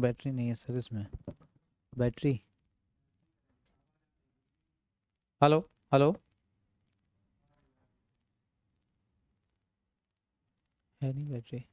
Battery नहीं है sir इसमें बैटरी हेलो हेलो है नहीं बैटरी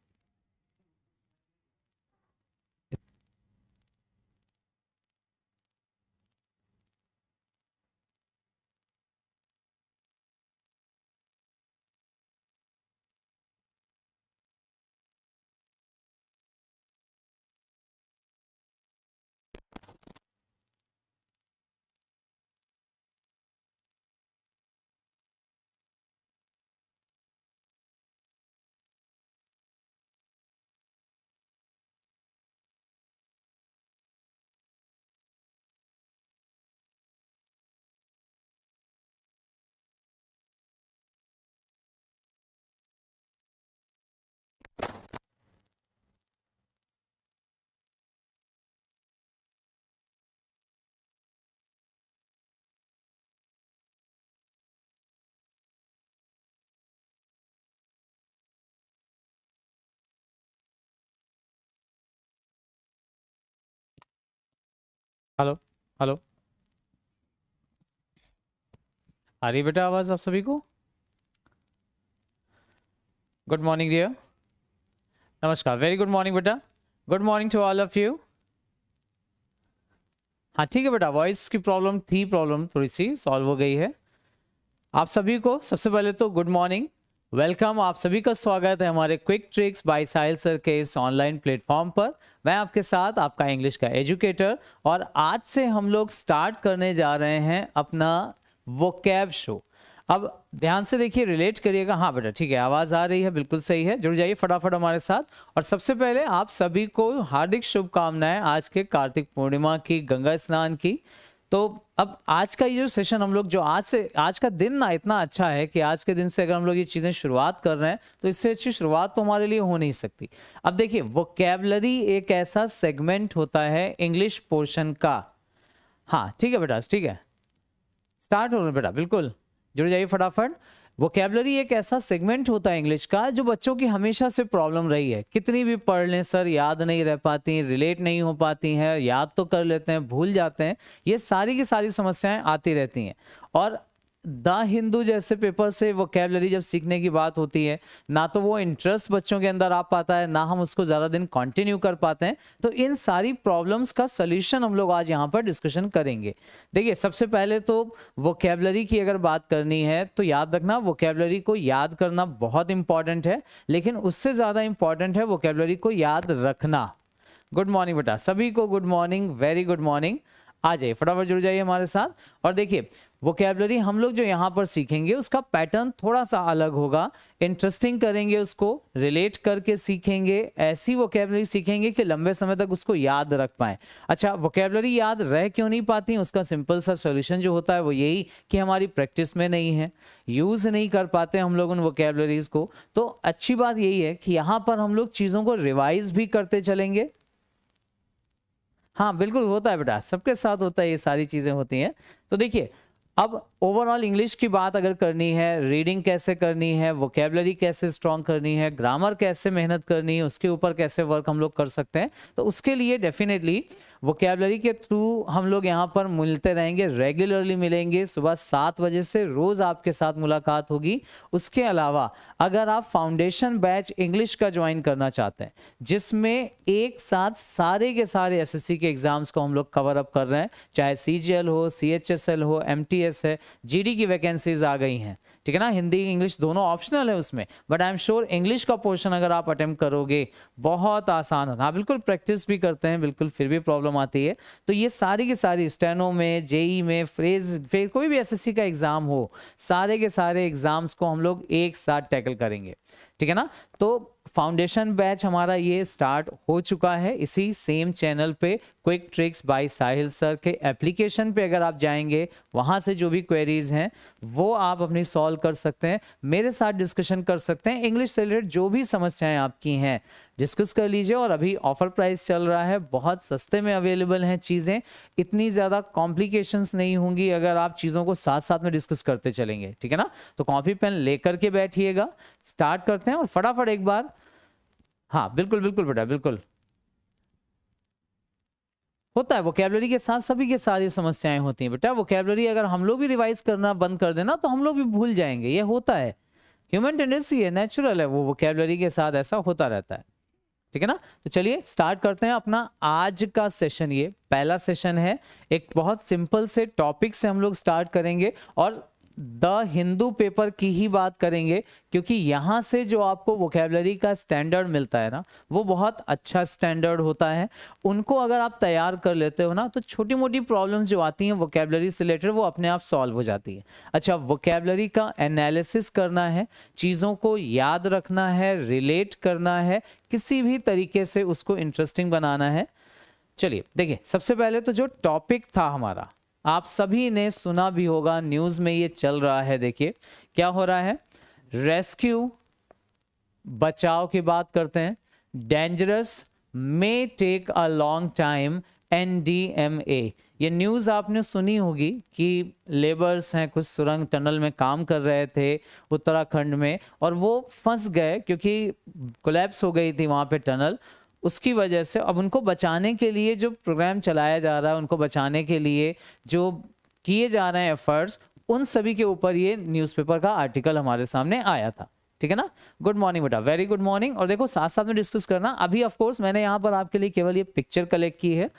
हेलो हेलो आ रही बेटा आवाज़ आप सभी को गुड मॉर्निंग डियर नमस्कार वेरी गुड मॉर्निंग बेटा good morning to all of you हाँ ठीक है बेटा वॉइस की प्रॉब्लम थी प्रॉब्लम थोड़ी सी सॉल्व हो गई है आप सभी को सबसे पहले तो गुड मॉर्निंग वेलकम आप सभी का स्वागत है हमारे quick tricks by Sahil sir के इस ऑनलाइन प्लेटफॉर्म पर मैं आपके साथ आपका इंग्लिश का एजुकेटर और आज से हम लोग स्टार्ट करने जा रहे हैं अपना वो कैब शो अब ध्यान से देखिए रिलेट करिएगा हाँ बेटा ठीक है आवाज़ आ रही है बिल्कुल सही है जुड़ जाइए फटाफट हमारे साथ और सबसे पहले आप सभी को हार्दिक शुभकामनाएं आज के कार्तिक पूर्णिमा की गंगा स्नान की तो अब आज का ये जो सेशन हम लोग जो आज से आज का दिन ना इतना अच्छा है कि आज के दिन से अगर हम लोग ये चीज़ें शुरुआत कर रहे हैं तो इससे अच्छी शुरुआत तो हमारे लिए हो नहीं सकती अब देखिए कैबलरी एक ऐसा सेगमेंट होता है इंग्लिश पोर्शन का हाँ ठीक है बेटा ठीक है स्टार्ट हो रहा बेटा बिल्कुल जुड़ जाइए फटाफट वोकेबलरी एक ऐसा सेगमेंट होता है इंग्लिश का जो बच्चों की हमेशा से प्रॉब्लम रही है कितनी भी पढ़ लें सर याद नहीं रह पाती रिलेट नहीं हो पाती हैं याद तो कर लेते हैं भूल जाते हैं ये सारी की सारी समस्याएं आती रहती हैं और द हिंदू जैसे पेपर से वोकेबलरी जब सीखने की बात होती है ना तो वो इंटरेस्ट बच्चों के अंदर आ पाता है ना हम उसको ज़्यादा दिन कंटिन्यू कर पाते हैं तो इन सारी प्रॉब्लम्स का सलूशन हम लोग आज यहाँ पर डिस्कशन करेंगे देखिए सबसे पहले तो वोकेबलरी की अगर बात करनी है तो याद रखना वोकेबलरी को याद करना बहुत इंपॉर्टेंट है लेकिन उससे ज़्यादा इंपॉर्टेंट है वोकेबलरी को याद रखना गुड मॉर्निंग बेटा सभी को good morning very good morning आ जाइए फटाफट जुड़ जाइए हमारे साथ और देखिए वोकेबलरी हम लोग जो यहाँ पर सीखेंगे उसका पैटर्न थोड़ा सा अलग होगा इंटरेस्टिंग करेंगे उसको रिलेट करके सीखेंगे ऐसी वोकेबलरी सीखेंगे कि लंबे समय तक उसको याद रख पाए अच्छा वोकेबलरी याद रह क्यों नहीं पाती उसका सिंपल सा सोल्यूशन जो होता है वो यही कि हमारी प्रैक्टिस में नहीं है यूज़ नहीं कर पाते हम लोग उन वोकेबलरीज को तो अच्छी बात यही है कि यहाँ पर हम लोग चीज़ों को रिवाइज भी करते चलेंगे हाँ बिल्कुल होता है बेटा सबके साथ होता है ये सारी चीज़ें होती हैं तो देखिए अब ओवरऑल इंग्लिश की बात अगर करनी है रीडिंग कैसे करनी है वोकेबलरी कैसे स्ट्रॉन्ग करनी है ग्रामर कैसे मेहनत करनी है उसके ऊपर कैसे वर्क हम लोग कर सकते हैं तो उसके लिए डेफिनेटली वोकेबलरी के थ्रू हम लोग यहाँ पर मिलते रहेंगे रेगुलरली मिलेंगे सुबह सात बजे से रोज़ आपके साथ मुलाकात होगी उसके अलावा अगर आप फाउंडेशन बैच इंग्लिश का ज्वाइन करना चाहते हैं जिसमें एक साथ सारे के सारे एसएससी के एग्ज़ाम्स को हम लोग कवर अप कर रहे हैं चाहे सी हो सी हो एम है जी की वैकेंसीज़ आ गई हैं ठीक है ना हिंदी इंग्लिश दोनों ऑप्शनल है उसमें but I am sure English का पोर्शन अगर आप अटेम्प्ट करोगे बहुत आसान होता हाँ बिल्कुल प्रैक्टिस भी करते हैं बिल्कुल फिर भी प्रॉब्लम आती है तो ये सारी की सारी स्टेनो में जेई में फ्रेज फ्रेज कोई भी एस का एग्ज़ाम हो सारे के सारे एग्ज़ाम्स को हम लोग एक साथ टैकल करेंगे ठीक है ना तो फाउंडेशन बैच हमारा ये स्टार्ट हो चुका है इसी सेम चैनल पे quick tricks by Sahil sir के एप्लीकेशन पे अगर आप जाएंगे वहां से जो भी क्वेरीज हैं वो आप अपनी सॉल्व कर सकते हैं मेरे साथ डिस्कशन कर सकते हैं इंग्लिश से रिलेटेड जो भी समस्याएं आपकी हैं डिस्कस कर लीजिए और अभी ऑफर प्राइस चल रहा है बहुत सस्ते में अवेलेबल हैं चीज़ें इतनी ज़्यादा कॉम्प्लिकेशंस नहीं होंगी अगर आप चीज़ों को साथ साथ में डिस्कस करते चलेंगे ठीक है ना तो कॉपी पेन लेकर के बैठिएगा स्टार्ट करते हैं और फटाफट एक बार हाँ बिल्कुल बिल्कुल बेटा बिल्कुल होता है वोकेबलरी के साथ सभी के साथ ये समस्याएं होती हैं बेटा वोकेबलरी अगर हम लोग भी रिवाइज करना बंद कर देना तो हम लोग भी भूल जाएंगे ये होता है ह्यूमन टेंडेंसी है नेचुरल है वो वोकेबलरी के साथ ऐसा होता रहता है ठीक है ना तो चलिए स्टार्ट करते हैं अपना आज का सेशन ये पहला सेशन है एक बहुत सिंपल से टॉपिक से हम लोग स्टार्ट करेंगे और द हिंदू पेपर की ही बात करेंगे क्योंकि यहाँ से जो आपको वोकेबलरी का स्टैंडर्ड मिलता है ना वो बहुत अच्छा स्टैंडर्ड होता है उनको अगर आप तैयार कर लेते हो ना तो छोटी मोटी प्रॉब्लम्स जो आती हैं वोकेबलरी से रिलेटेड वो अपने आप सॉल्व हो जाती है अच्छा वोकेबलरी का एनालिसिस करना है चीज़ों को याद रखना है रिलेट करना है किसी भी तरीके से उसको इंटरेस्टिंग बनाना है चलिए देखिए सबसे पहले तो जो टॉपिक था हमारा आप सभी ने सुना भी होगा न्यूज में ये चल रहा है देखिए क्या हो रहा है रेस्क्यू बचाव की बात करते हैं dangerous may take a long time N D M A ये न्यूज़ आपने सुनी होगी कि लेबर्स हैं कुछ सुरंग टनल में काम कर रहे थे उत्तराखंड में और वो फंस गए क्योंकि कोलेप्स हो गई थी वहां पे टनल उसकी वजह से अब उनको बचाने के लिए जो प्रोग्राम चलाया जा रहा है उनको बचाने के लिए जो किए जा रहे हैं एफर्ट्स उन सभी के ऊपर ये न्यूज़पेपर का आर्टिकल हमारे सामने आया था ठीक है ना गुड मॉर्निंग बेटा वेरी गुड मॉर्निंग और देखो साथ साथ में डिस्कस करना अभी ऑफ कोर्स मैंने यहाँ पर आपके लिए केवल ये पिक्चर कलेक्ट की है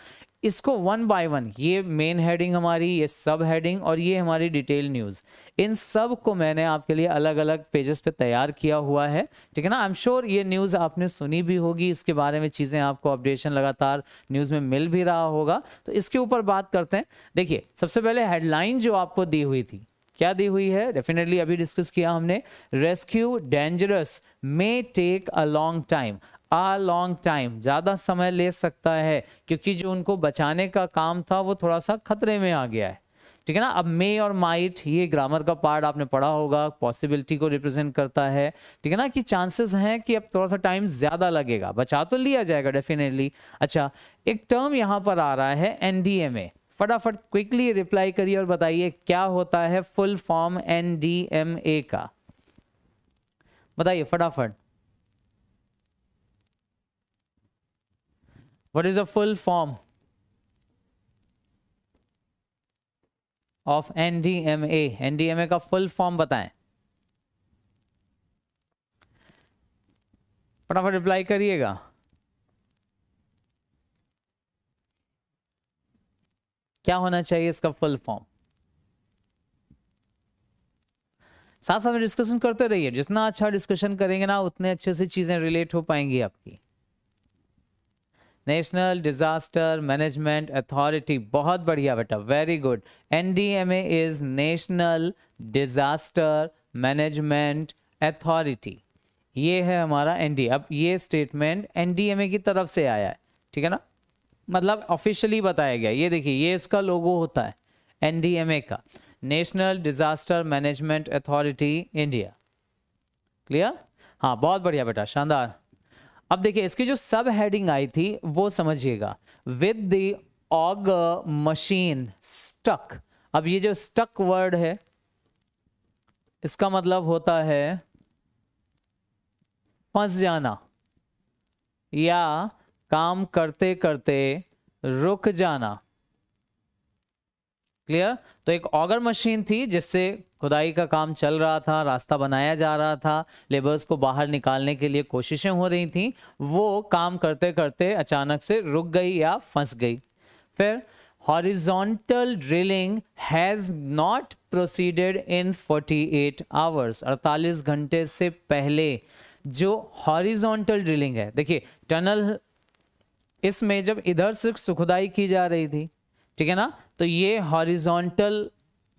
इसको वन बाय वन ये मेन हेडिंग हमारी ये सब हेडिंग और ये हमारी डिटेल न्यूज़ इन सब को मैंने आपके लिए अलग अलग पेजेस पे तैयार किया हुआ है ठीक है ना आई एम श्योर ये न्यूज़ आपने सुनी भी होगी इसके बारे में चीज़ें आपको अपडेशन लगातार न्यूज़ में मिल भी रहा होगा तो इसके ऊपर बात करते हैं देखिए सबसे पहले हेडलाइन जो आपको दी हुई थी क्या दी हुई है डेफिनेटली अभी डिस्कस किया हमने rescue dangerous may take a long time a long time ज़्यादा समय ले सकता है क्योंकि जो उनको बचाने का काम था वो थोड़ा सा खतरे में आ गया है ठीक है ना अब मे और माइट ये ग्रामर का पार्ट आपने पढ़ा होगा पॉसिबिलिटी को रिप्रेजेंट करता है ठीक है ना कि चांसेस हैं कि अब थोड़ा सा टाइम ज़्यादा लगेगा बचा तो लिया जाएगा डेफिनेटली अच्छा एक टर्म यहाँ पर आ रहा है एन फटाफट क्विकली रिप्लाई करिए और बताइए क्या होता है फुल फॉर्म एन का बताइए फटाफट What is the full form of NDMA NDMA का फुल फॉर्म बताएं फटाफट reply करिएगा क्या होना चाहिए इसका फुल फॉर्म साथ साथ में डिस्कशन करते रहिए जितना अच्छा डिस्कशन करेंगे ना उतने अच्छे से चीजें रिलेट हो पाएंगी आपकी नेशनल डिजास्टर मैनेजमेंट अथॉरिटी बहुत बढ़िया बेटा very good NDMA is national disaster management authority ये है हमारा एनडी अब ये स्टेटमेंट एनडीएमए की तरफ से आया है ठीक है ना मतलब ऑफिशियली बताया गया ये देखिए ये इसका लोगो होता है एनडीएमए का national disaster management authority India clear हाँ बहुत बढ़िया बेटा शानदार अब देखिए इसकी जो सब हेडिंग आई थी वो समझिएगा विद द ऑग मशीन स्टक अब ये जो स्टक वर्ड है इसका मतलब होता है फंस जाना या काम करते करते रुक जाना क्लियर तो एक ऑगर मशीन थी जिससे खुदाई का काम चल रहा था रास्ता बनाया जा रहा था लेबर्स को बाहर निकालने के लिए कोशिशें हो रही थी वो काम करते करते अचानक से रुक गई या फंस गई फिर horizontal drilling has not proceeded in 48 hours अड़तालीस घंटे से पहले जो हॉरिजोंटल ड्रिलिंग है देखिए टनल इसमें जब इधर से सुखुदाई की जा रही थी ठीक है ना तो ये हॉरिजॉन्टल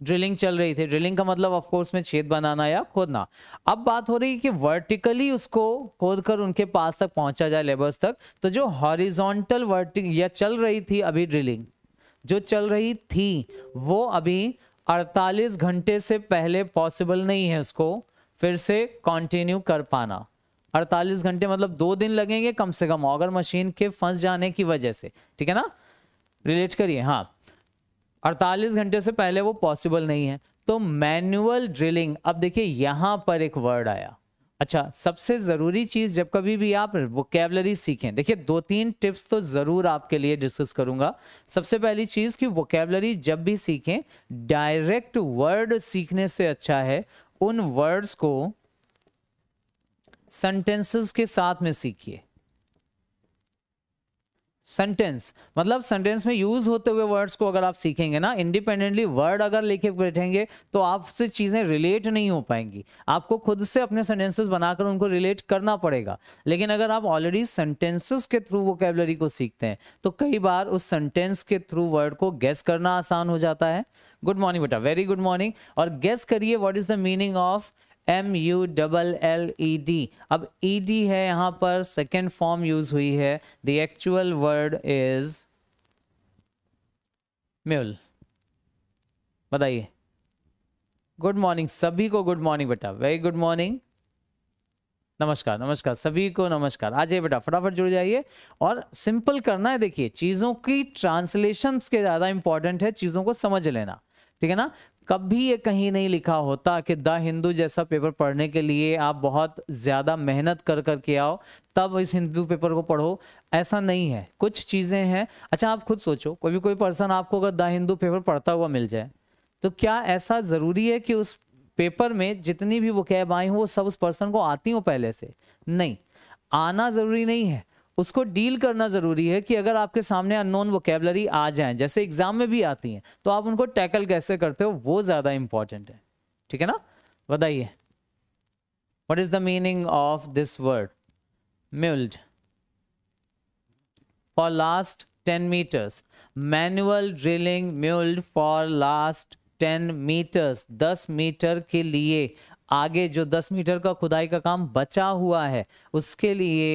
ड्रिलिंग चल रही थी ड्रिलिंग का मतलब ऑफ कोर्स में छेद बनाना या खोदना अब बात हो रही है कि वर्टिकली उसको खोद कर उनके पास तक पहुंचा जाए लेबर्स तक तो जो हॉरिजॉन्टल वर्टिक या चल रही थी अभी ड्रिलिंग जो चल रही थी वो अभी 48 घंटे से पहले पॉसिबल नहीं है उसको फिर से कंटिन्यू कर पाना 48 घंटे मतलब दो दिन लगेंगे कम से कम अगर मशीन के फंस जाने की वजह से ठीक है ना रिलेट करिए हाँ अड़तालीस घंटे से पहले वो पॉसिबल नहीं है तो मैनुअल ड्रिलिंग अब देखिए यहाँ पर एक वर्ड आया अच्छा सबसे ज़रूरी चीज़ जब कभी भी आप वोकेबलरी सीखें देखिए दो तीन टिप्स तो ज़रूर आपके लिए डिस्कस करूंगा सबसे पहली चीज़ कि वोकेबलरी जब भी सीखें डायरेक्ट वर्ड सीखने से अच्छा है उन वर्ड्स को सेंटेंसेस के साथ में सीखिए सेंटेंस मतलब सेंटेंस में यूज होते हुए वर्ड्स को अगर आप सीखेंगे ना इंडिपेंडेंटली वर्ड अगर लेके बैठेंगे तो आपसे चीजें रिलेट नहीं हो पाएंगी आपको खुद से अपने सेंटेंसेस बनाकर उनको रिलेट करना पड़ेगा लेकिन अगर आप ऑलरेडी सेंटेंसेस के थ्रू वोकेबलरी को सीखते हैं तो कई बार उस सेंटेंस के थ्रू वर्ड को गैस करना आसान हो जाता है गुड मॉर्निंग बेटा वेरी गुड मॉर्निंग और गैस करिए what is the meaning of M U double L E D अब ई e डी है यहां पर सेकेंड फॉर्म यूज हुई है the actual word is mule बताइए गुड मॉर्निंग सभी को गुड मॉर्निंग बेटा वेरी गुड मॉर्निंग नमस्कार नमस्कार सभी को नमस्कार आ जाइए बेटा फटाफट जुड़ जाइए और सिंपल करना है देखिए चीज़ों की ट्रांसलेशन के ज़्यादा इंपॉर्टेंट है चीज़ों को समझ लेना ठीक है ना कभी ये कहीं नहीं लिखा होता कि द हिंदू जैसा पेपर पढ़ने के लिए आप बहुत ज़्यादा मेहनत कर कर के आओ तब इस हिंदू पेपर को पढ़ो ऐसा नहीं है कुछ चीज़ें हैं अच्छा आप खुद सोचो कोई भी कोई पर्सन आपको अगर द हिंदू पेपर पढ़ता हुआ मिल जाए तो क्या ऐसा ज़रूरी है कि उस पेपर में जितनी भी वो कैब आई हों वो सब उस पर्सन को आती हों पहले से नहीं आना ज़रूरी नहीं है उसको डील करना ज़रूरी है कि अगर आपके सामने अननोन वोकेबलरी आ जाएं जैसे एग्ज़ाम में भी आती हैं तो आप उनको टैकल कैसे करते हो वो ज़्यादा इम्पॉर्टेंट है ठीक है ना बताइए what is the meaning of this word mulled for last ten metres manual drilling mulled for last ten metres दस मीटर के लिए आगे जो 10 मीटर का खुदाई का काम बचा हुआ है उसके लिए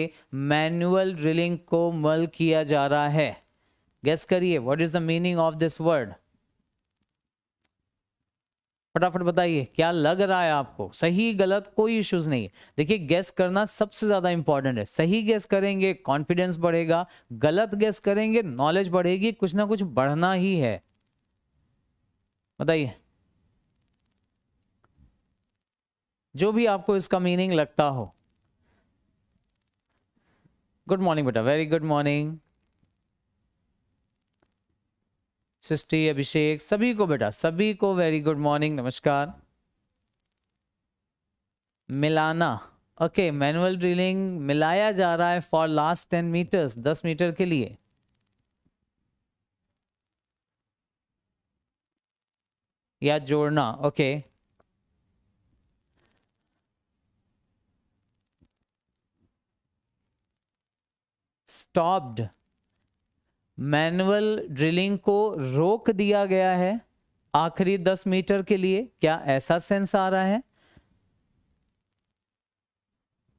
मैनुअल ड्रिलिंग को मल किया जा रहा है गैस करिए what is the meaning of this word फटाफट बताइए क्या लग रहा है आपको सही गलत कोई इश्यूज नहीं है देखिए गैस करना सबसे ज्यादा इंपॉर्टेंट है सही गैस करेंगे कॉन्फिडेंस बढ़ेगा गलत गैस करेंगे नॉलेज बढ़ेगी कुछ ना कुछ बढ़ना ही है बताइए जो भी आपको इसका मीनिंग लगता हो गुड मॉर्निंग बेटा very good morning Srishti Abhishek सभी को बेटा सभी को वेरी गुड मॉर्निंग नमस्कार मिलाना ओके मैनुअल ड्रिलिंग मिलाया जा रहा है फॉर लास्ट टेन मीटर्स दस मीटर के लिए या जोड़ना okay okay. Stopped manual drilling को रोक दिया गया है आखिरी दस मीटर के लिए क्या ऐसा सेंस आ रहा है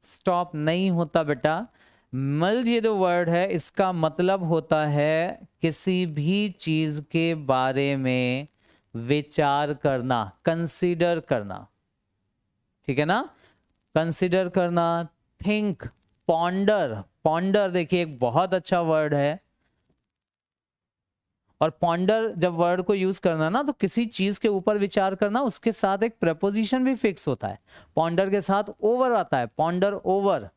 स्टॉप नहीं होता बेटा मल्ज ये जो वर्ड है इसका मतलब होता है किसी भी चीज के बारे में विचार करना कंसीडर करना ठीक है ना कंसीडर करना थिंक पॉन्डर पॉन्डर देखिए एक बहुत अच्छा वर्ड है और पॉन्डर जब वर्ड को यूज करना ना तो किसी चीज के ऊपर विचार करना उसके साथ एक प्रपोजिशन भी फिक्स होता है पॉन्डर के साथ ओवर आता है पॉन्डर ओवर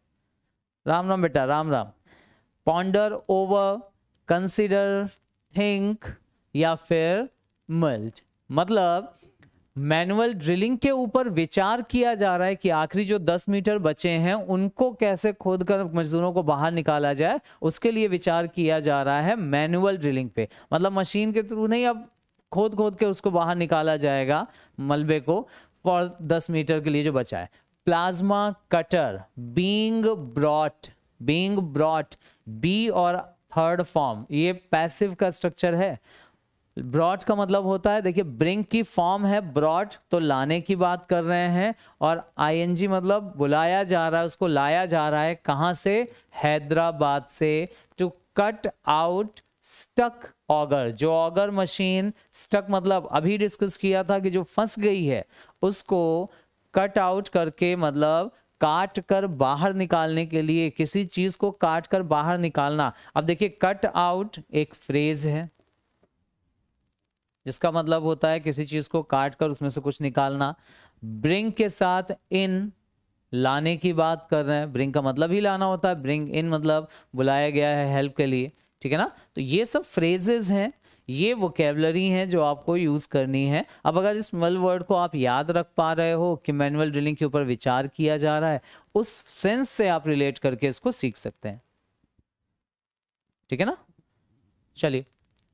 राम राम बेटा Ram Ram ponder over consider think या फिर मल्ट मतलब मैनुअल ड्रिलिंग के ऊपर विचार किया जा रहा है कि आखिरी जो 10 मीटर बचे हैं उनको कैसे खोद कर मजदूरों को बाहर निकाला जाए उसके लिए विचार किया जा रहा है मैनुअल ड्रिलिंग पे मतलब मशीन के थ्रू नहीं अब खोद खोद के उसको बाहर निकाला जाएगा मलबे को फॉर 10 मीटर के लिए जो बचा है plasma cutter being brought being brought be और थर्ड फॉर्म ये पैसिव का स्ट्रक्चर है ब्रॉड का मतलब होता है देखिए ब्रिंग की फॉर्म है ब्रॉड तो लाने की बात कर रहे हैं और आईएनजी मतलब बुलाया जा रहा है उसको लाया जा रहा है कहाँ से हैदराबाद से to cut out stuck auger जो ऑगर मशीन स्टक मतलब अभी डिस्कस किया था कि जो फंस गई है उसको कट आउट करके मतलब काट कर बाहर निकालने के लिए किसी चीज को काट कर बाहर निकालना अब देखिए कट आउट एक फ्रेज है जिसका मतलब होता है किसी चीज को काट कर उसमें से कुछ निकालना ब्रिंग के साथ इन लाने की बात कर रहे हैं ब्रिंग का मतलब ही लाना होता है ब्रिंग इन मतलब बुलाया गया है हेल्प के लिए ठीक है ना तो ये सब फ्रेजेस हैं ये वोकेबलरी हैं जो आपको यूज़ करनी है अब अगर इस मल वर्ड को आप याद रख पा रहे हो कि मैनुअल ड्रिलिंग के ऊपर विचार किया जा रहा है उस सेंस से आप रिलेट करके इसको सीख सकते हैं ठीक है ना चलिए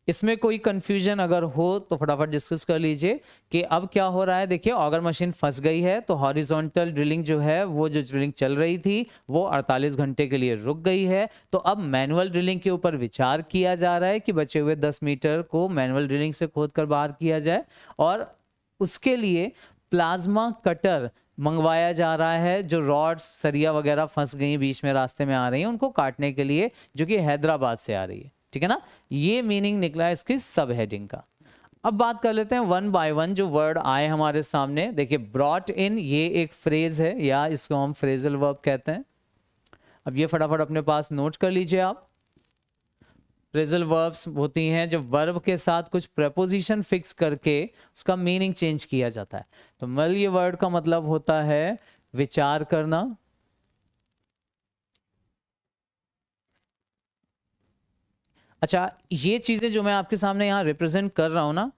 इसमें कोई कंफ्यूजन अगर हो तो फटाफट डिस्कस कर लीजिए कि अब क्या हो रहा है देखिए ऑगर मशीन फंस गई है तो हॉरिजॉन्टल ड्रिलिंग जो है वो जो ड्रिलिंग चल रही थी वो 48 घंटे के लिए रुक गई है तो अब मैनुअल ड्रिलिंग के ऊपर विचार किया जा रहा है कि बचे हुए 10 मीटर को मैनुअल ड्रिलिंग से खोद कर बाहर किया जाए और उसके लिए प्लाज्मा कटर मंगवाया जा रहा है जो रॉड्स सरिया वगैरह फंस गई बीच में रास्ते में आ रही हैं उनको काटने के लिए जो कि हैदराबाद से आ रही है ठीक है ना ये मीनिंग निकला इसकी सब हेडिंग का अब बात कर लेते हैं वन बाय वन जो वर्ड आए हमारे सामने देखिए ब्रॉट इन ये एक फ्रेज है या इसको हम फ्रेजल वर्ब कहते हैं अब ये फटाफट अपने पास नोट कर लीजिए आप फ्रेजल वर्ब्स होती हैं जो वर्ब के साथ कुछ प्रपोजिशन फिक्स करके उसका मीनिंग चेंज किया जाता है तो मल ये वर्ड का मतलब होता है विचार करना अच्छा ये चीज़ें जो मैं आपके सामने यहाँ रिप्रेजेंट कर रहा हूं ना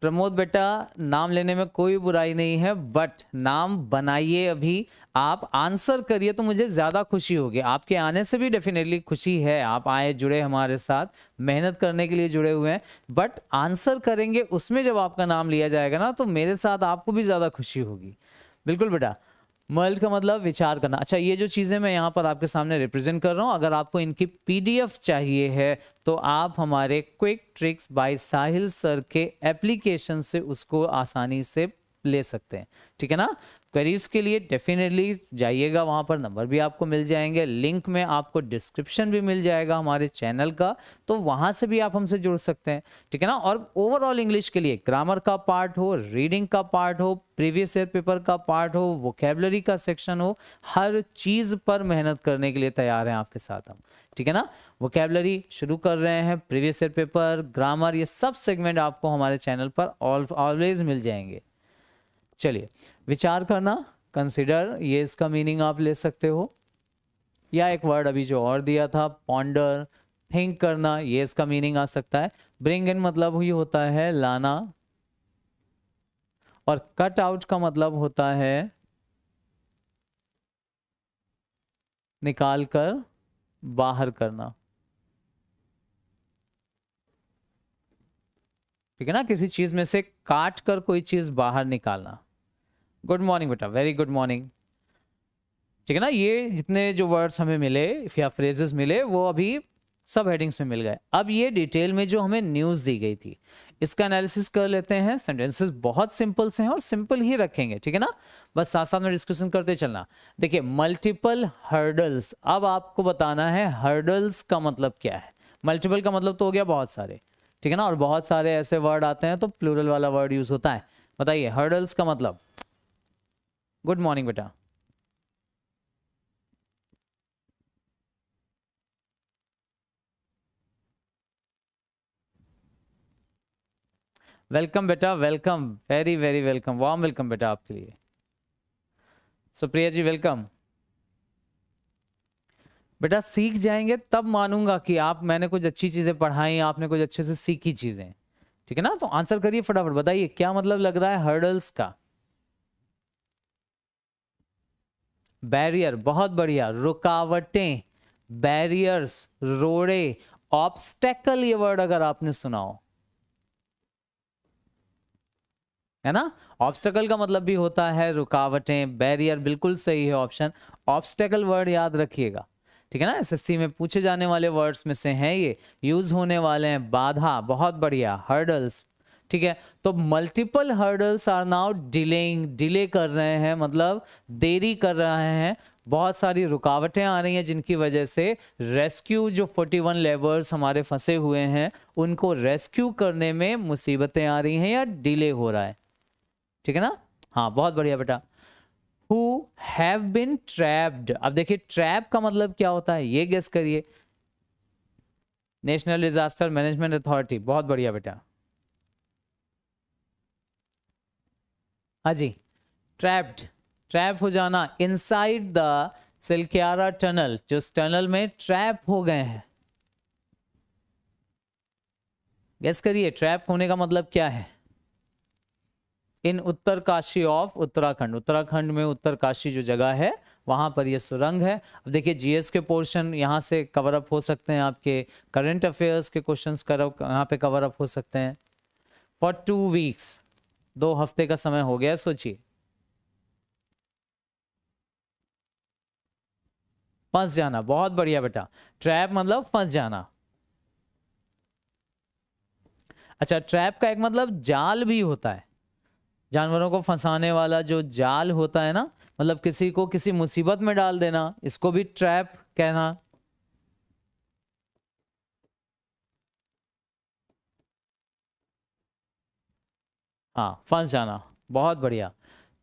प्रमोद बेटा नाम लेने में कोई बुराई नहीं है बट नाम बनाइए अभी आप आंसर करिए तो मुझे ज़्यादा खुशी होगी आपके आने से भी डेफिनेटली खुशी है आप आए जुड़े हमारे साथ मेहनत करने के लिए जुड़े हुए हैं बट आंसर करेंगे उसमें जब आपका नाम लिया जाएगा ना तो मेरे साथ आपको भी ज़्यादा खुशी होगी बिल्कुल बेटा मर्ज का मतलब विचार करना अच्छा ये जो चीज़ें मैं यहाँ पर आपके सामने रिप्रेजेंट कर रहा हूँ अगर आपको इनकी पीडीएफ चाहिए है तो आप हमारे quick tricks by Sahil sir के एप्लीकेशन से उसको आसानी से ले सकते हैं ठीक है ना करीज के लिए डेफिनेटली जाइएगा वहाँ पर नंबर भी आपको मिल जाएंगे लिंक में आपको डिस्क्रिप्शन भी मिल जाएगा हमारे चैनल का तो वहाँ से भी आप हमसे जुड़ सकते हैं ठीक है ना और ओवरऑल इंग्लिश के लिए ग्रामर का पार्ट हो रीडिंग का पार्ट हो प्रीवियस ईयर पेपर का पार्ट हो वोकेबलरी का सेक्शन हो हर चीज़ पर मेहनत करने के लिए तैयार हैं आपके साथ हम ठीक है ना वोकेबलरी शुरू कर रहे हैं प्रीवियस ईयर पेपर ग्रामर ये सब सेगमेंट आपको हमारे चैनल पर ऑलवेज मिल जाएंगे चलिए विचार करना कंसिडर ये इसका मीनिंग आप ले सकते हो या एक वर्ड अभी जो और दिया था पॉन्डर थिंक करना ये इसका मीनिंग आ सकता है ब्रिंग इन मतलब ही होता है लाना और कट आउट का मतलब होता है निकाल कर बाहर करना ठीक है ना किसी चीज में से काट कर कोई चीज बाहर निकालना गुड मॉर्निंग बेटा वेरी गुड मॉर्निंग ठीक है ना ये जितने जो वर्ड्स हमें मिले या फ्रेजेस मिले वो अभी सब हेडिंग्स में मिल गए अब ये डिटेल में जो हमें न्यूज़ दी गई थी इसका एनालिसिस कर लेते हैं सेंटेंसेस बहुत सिंपल से हैं और सिंपल ही रखेंगे ठीक है ना बस साथ साथ में डिस्कशन करते चलना देखिए मल्टीपल हर्डल्स अब आपको बताना है हर्डल्स का मतलब क्या है मल्टीपल का मतलब तो हो गया बहुत सारे ठीक है ना और बहुत सारे ऐसे वर्ड आते हैं तो प्लूरल वाला वर्ड यूज़ होता है बताइए हर्डल्स का मतलब गुड मॉर्निंग बेटा वेलकम बेटा welcome very very welcome warm welcome बेटा आपके लिए सुप्रिया जी वेलकम बेटा सीख जाएंगे तब मानूंगा कि आप मैंने कुछ अच्छी चीज़ें पढ़ाई आपने कुछ अच्छे से सीखी चीज़ें ठीक है ना तो आंसर करिए फटाफट बताइए क्या मतलब लग रहा है हर्डल्स का बैरियर बहुत बढ़िया रुकावटें बैरियर्स रोड़े ऑब्स्टेकल ये वर्ड अगर आपने सुना हो है ना ऑब्स्टेकल का मतलब भी होता है रुकावटें बैरियर बिल्कुल सही है ऑप्शन ऑब्स्टेकल वर्ड याद रखिएगा ठीक है ना एसएससी में पूछे जाने वाले वर्ड्स में से हैं ये यूज होने वाले हैं बाधा बहुत बढ़िया हर्डल्स ठीक है तो multiple hurdles are now delaying delay कर रहे हैं मतलब देरी कर रहे हैं बहुत सारी रुकावटें आ रही हैं जिनकी वजह से रेस्क्यू जो 41 लेबर्स हमारे फंसे हुए हैं उनको रेस्क्यू करने में मुसीबतें आ रही हैं या डिले हो रहा है ठीक है ना हाँ बहुत बढ़िया बेटा हु हैव बिन ट्रैप्ड अब देखिए ट्रैप का मतलब क्या होता है ये गेस करिए नेशनल डिजास्टर मैनेजमेंट अथॉरिटी बहुत बढ़िया बेटा हाँ जी ट्रैप्ड ट्रैप हो जाना इनसाइड द सिल्कियारा टनल जो टनल में ट्रैप हो गए हैं गैस करिए ट्रैप होने का मतलब क्या है इन उत्तरकाशी ऑफ उत्तराखंड उत्तराखंड में उत्तरकाशी जो जगह है वहां पर ये सुरंग है अब देखिए जीएस के पोर्शन यहां से कवर अप हो सकते हैं आपके करंट अफेयर्स के क्वेश्चंस कवर यहां पे कवर अप हो सकते हैं फॉर टू वीक्स दो हफ्ते का समय हो गया सोचिए फंस जाना बहुत बढ़िया बेटा ट्रैप मतलब फंस जाना अच्छा ट्रैप का एक मतलब जाल भी होता है जानवरों को फंसाने वाला जो जाल होता है ना मतलब किसी को किसी मुसीबत में डाल देना इसको भी ट्रैप कहना हाँ फंस जाना बहुत बढ़िया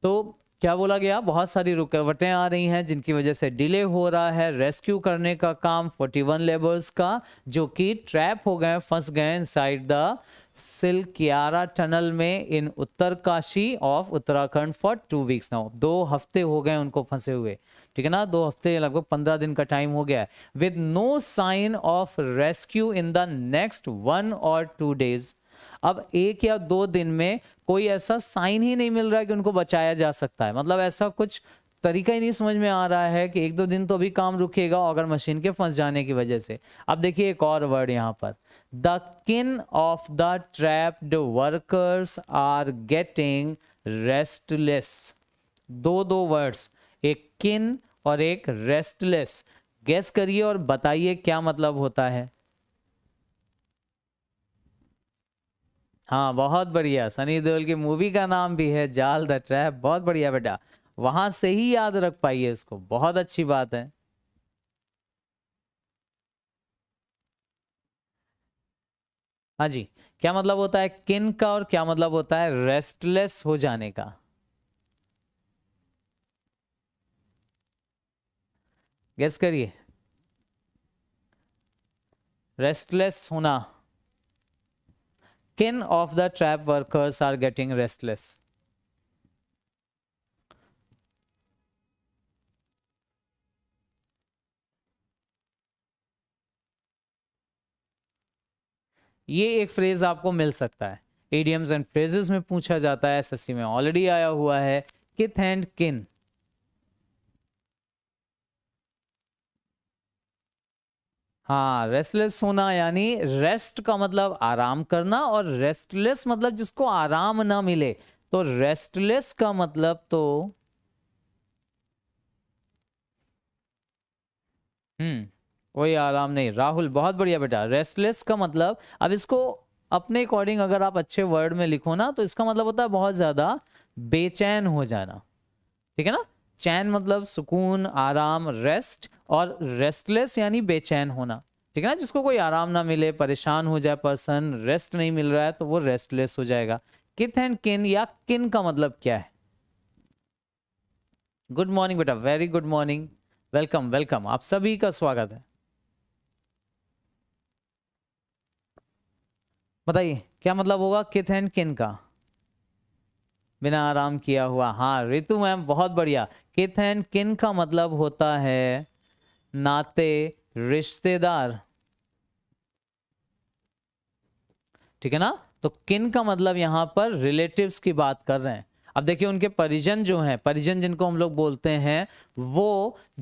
तो क्या बोला गया बहुत सारी रुकावटें आ रही हैं जिनकी वजह से डिले हो रहा है रेस्क्यू करने का काम 41 लेबर्स का जो कि ट्रैप हो गए फंस गए इनसाइड द सिल्कियारा टनल में in Uttarkashi of Uttarakhand for two weeks now दो हफ्ते हो गए उनको फंसे हुए ठीक है ना दो हफ्ते लगभग पंद्रह दिन का टाइम हो गया है with no sign of rescue in the next one or two days अब एक या दो दिन में कोई ऐसा साइन ही नहीं मिल रहा है कि उनको बचाया जा सकता है मतलब ऐसा कुछ तरीका ही नहीं समझ में आ रहा है कि एक दो दिन तो अभी काम रुकेगा ऑगर मशीन के फंस जाने की वजह से अब देखिए एक और वर्ड यहाँ पर the kin of the trapped workers are getting restless दो दो वर्ड्स एक किन और एक रेस्टलेस गेस करिए और बताइए क्या मतलब होता है हाँ बहुत बढ़िया सनी देओल की मूवी का नाम भी है जाल द ट्रैप बहुत बढ़िया बेटा वहां से ही याद रख पाई है इसको बहुत अच्छी बात है हाँ जी क्या मतलब होता है किन का और क्या मतलब होता है रेस्टलेस हो जाने का गेस करिए रेस्टलेस होना skin of the trap workers are getting restless. ये एक फ्रेज आपको मिल सकता है एडियम्स एंड फ्रेजेस में पूछा जाता है एसएससी में ऑलरेडी आया हुआ है किथ एंड किन हाँ रेस्टलेस होना यानी रेस्ट का मतलब आराम करना और रेस्टलेस मतलब जिसको आराम ना मिले तो रेस्टलेस का मतलब तो हम्म कोई आराम नहीं राहुल बहुत बढ़िया बेटा रेस्टलेस का मतलब अब इसको अपने अकॉर्डिंग अगर आप अच्छे वर्ड में लिखो ना तो इसका मतलब होता है बहुत ज्यादा बेचैन हो जाना ठीक है ना चैन मतलब सुकून आराम रेस्ट और रेस्टलेस यानी बेचैन होना ठीक है ना जिसको कोई आराम ना मिले परेशान हो जाए पर्सन रेस्ट नहीं मिल रहा है तो वो रेस्टलेस हो जाएगा किथ एंड किन या किन का मतलब क्या है गुड मॉर्निंग बेटा very good morning welcome welcome आप सभी का स्वागत है बताइए क्या मतलब होगा किथ एंड किन का बिना आराम किया हुआ हाँ रितु मैम बहुत बढ़िया किथ एंड किन का मतलब होता है नाते रिश्तेदार ठीक है ना तो किन का मतलब यहां पर रिलेटिव्स की बात कर रहे हैं अब देखिए उनके परिजन जो हैं परिजन जिनको हम लोग बोलते हैं वो